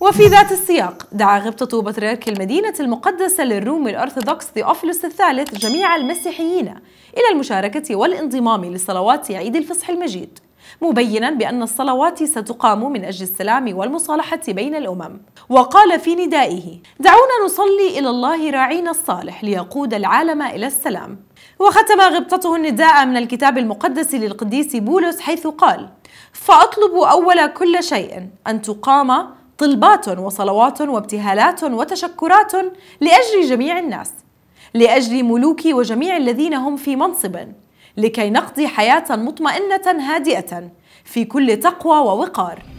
وفي ذات السياق دعا غبطة بطريرك المدينة المقدسة للروم الأرثوذكس ذيوفيلوس الثالث جميع المسيحيين إلى المشاركة والانضمام لصلوات عيد الفصح المجيد مبينا بأن الصلوات ستقام من أجل السلام والمصالحة بين الأمم وقال في ندائه دعونا نصلي إلى الله راعينا الصالح ليقود العالم إلى السلام وختم غبطته النداء من الكتاب المقدس للقديس بولس حيث قال فأطلب أول كل شيء أن تقام طلبات وصلوات وابتهالات وتشكرات لأجل جميع الناس لأجل ملوكي وجميع الذين هم في منصب لكي نقضي حياة مطمئنة هادئة في كل تقوى ووقار